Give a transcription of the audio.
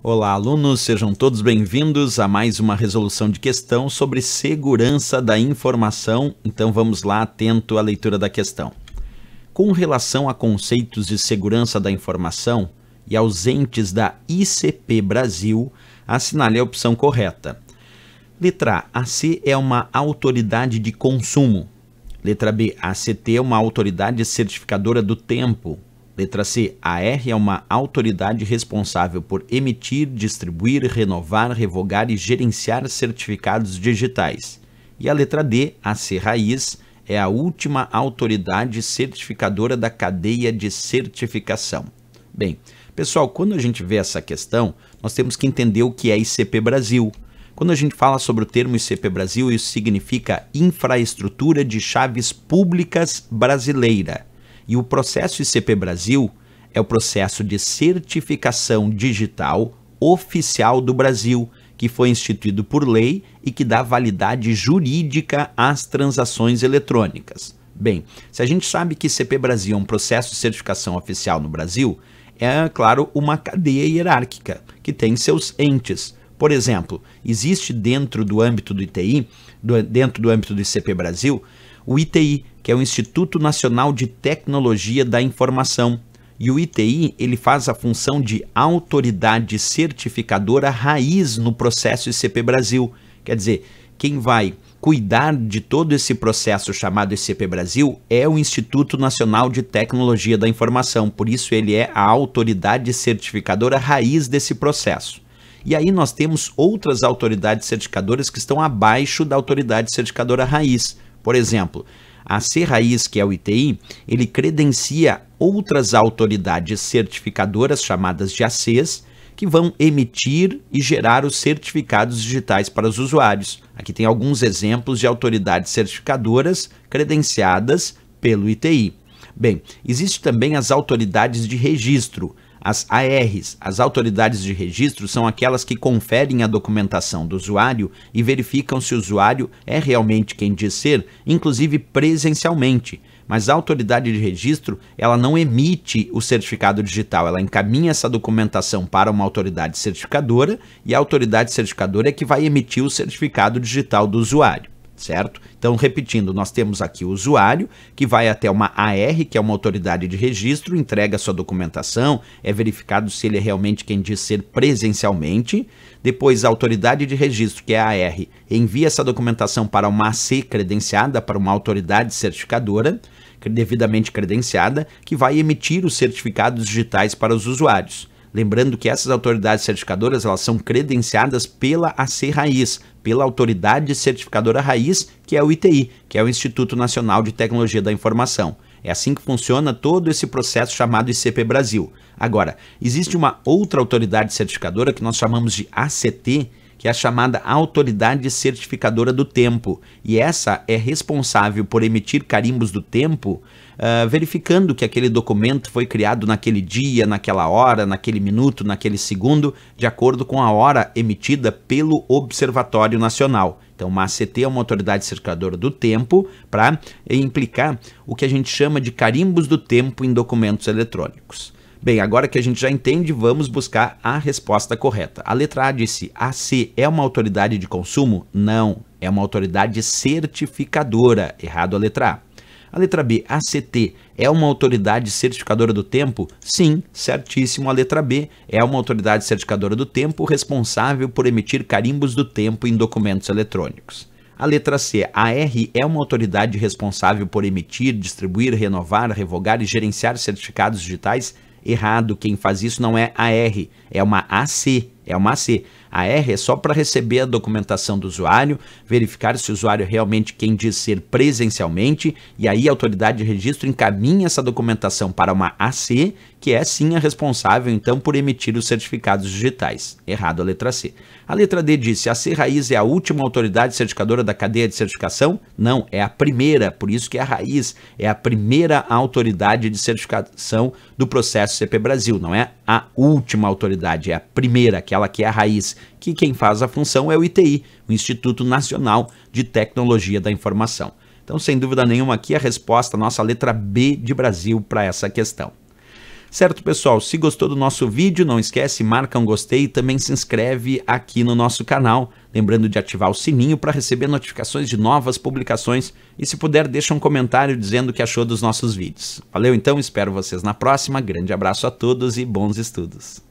Olá, alunos, sejam todos bem-vindos a mais uma resolução de questão sobre segurança da informação. Então vamos lá, atento à leitura da questão. Com relação a conceitos de segurança da informação e aos entes da ICP Brasil, assinale a opção correta. Letra A. A C é uma autoridade de consumo. Letra B. A é uma autoridade certificadora do tempo. Letra C. A AR é uma autoridade responsável por emitir, distribuir, renovar, revogar e gerenciar certificados digitais. E a letra D, a C Raiz, é a última autoridade certificadora da cadeia de certificação. Bem, pessoal, quando a gente vê essa questão, nós temos que entender o que é ICP Brasil. Quando a gente fala sobre o termo ICP Brasil, isso significa Infraestrutura de Chaves Públicas Brasileira. E o processo ICP Brasil é o processo de certificação digital oficial do Brasil, que foi instituído por lei e que dá validade jurídica às transações eletrônicas. Bem, se a gente sabe que ICP Brasil é um processo de certificação oficial no Brasil, é, claro, uma cadeia hierárquica que tem seus entes. Por exemplo, existe dentro do âmbito do ITI, do, dentro do âmbito do ICP Brasil, o ITI, que é o Instituto Nacional de Tecnologia da Informação. E o ITI, ele faz a função de autoridade certificadora raiz no processo ICP Brasil. Quer dizer, quem vai cuidar de todo esse processo chamado ICP Brasil é o Instituto Nacional de Tecnologia da Informação, por isso ele é a autoridade certificadora raiz desse processo. E aí nós temos outras autoridades certificadoras que estão abaixo da autoridade certificadora raiz. Por exemplo, a C-Raiz, que é o ITI, ele credencia outras autoridades certificadoras, chamadas de ACs, que vão emitir e gerar os certificados digitais para os usuários. Aqui tem alguns exemplos de autoridades certificadoras credenciadas pelo ITI. Bem, existem também as autoridades de registro, as ARs, as autoridades de registro, são aquelas que conferem a documentação do usuário e verificam se o usuário é realmente quem diz ser, inclusive presencialmente. Mas a autoridade de registro, ela não emite o certificado digital, ela encaminha essa documentação para uma autoridade certificadora e a autoridade certificadora é que vai emitir o certificado digital do usuário certo? Então, repetindo, nós temos aqui o usuário, que vai até uma AR, que é uma autoridade de registro, entrega sua documentação, é verificado se ele é realmente quem diz ser presencialmente. Depois, a autoridade de registro, que é a AR, envia essa documentação para uma AC credenciada, para uma autoridade certificadora, devidamente credenciada, que vai emitir os certificados digitais para os usuários. Lembrando que essas autoridades certificadoras elas são credenciadas pela AC Raiz, pela autoridade certificadora raiz, que é o ITI, que é o Instituto Nacional de Tecnologia da Informação. É assim que funciona todo esse processo chamado ICP Brasil. Agora, existe uma outra autoridade certificadora que nós chamamos de ACT, que é a chamada Autoridade Certificadora do Tempo, e essa é responsável por emitir carimbos do tempo, uh, verificando que aquele documento foi criado naquele dia, naquela hora, naquele minuto, naquele segundo, de acordo com a hora emitida pelo Observatório Nacional. Então, uma ACT é uma autoridade certificadora do tempo para implicar o que a gente chama de carimbos do tempo em documentos eletrônicos. Bem, agora que a gente já entende, vamos buscar a resposta correta. A letra A disse: a C é uma autoridade de consumo? Não, é uma autoridade certificadora. Errado a letra A. A letra B, a CT é uma autoridade certificadora do tempo? Sim, certíssimo. A letra B é uma autoridade certificadora do tempo responsável por emitir carimbos do tempo em documentos eletrônicos. A letra C, a R é uma autoridade responsável por emitir, distribuir, renovar, revogar e gerenciar certificados digitais? errado. Quem faz isso não é a R, é uma AC, é uma AC. A R é só para receber a documentação do usuário, verificar se o usuário é realmente quem diz ser presencialmente, e aí a autoridade de registro encaminha essa documentação para uma AC, que é sim a responsável então por emitir os certificados digitais. Errado a letra C. A letra D diz: a C Raiz é a última autoridade certificadora da cadeia de certificação? Não, é a primeira, por isso que é a Raiz é a primeira autoridade de certificação do processo CP Brasil, não é a última autoridade, é a primeira que é aquela que é a raiz, que quem faz a função é o ITI, o Instituto Nacional de Tecnologia da Informação. Então, sem dúvida nenhuma, aqui a resposta, nossa letra B de Brasil para essa questão. Certo, pessoal? Se gostou do nosso vídeo, não esquece, marca um gostei e também se inscreve aqui no nosso canal. Lembrando de ativar o sininho para receber notificações de novas publicações e, se puder, deixa um comentário dizendo o que achou dos nossos vídeos. Valeu então, espero vocês na próxima. Grande abraço a todos e bons estudos!